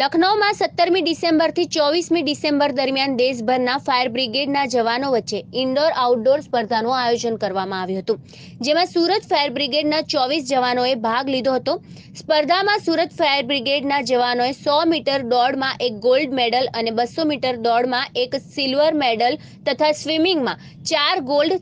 લખનૌમાં સત્તરમી ડિસેમ્બરથી ચોવીસમી ડિસેમ્બર દરમિયાન દેશભરના ફાયર બ્રિગેડના જવાનો વચ્ચે ઇન્ડોર આઉટડોર સ્પર્ધાનું આયોજન કરવામાં આવ્યું હતું જેમાં સુરત ફાયર બ્રિગેડના ચોવીસ જવાનોએ ભાગ લીધો હતો સ્પર્ધામાં સુરત ફાયર બ્રિગેડના જવાનોએ સો મીટર દોડમાં એક ગોલ્ડ મેડલ અને બસો મીટર દોડમાં એક સિલ્વર મેડલ તથા સ્વિમિંગમાં ચાર ગોલ્ડ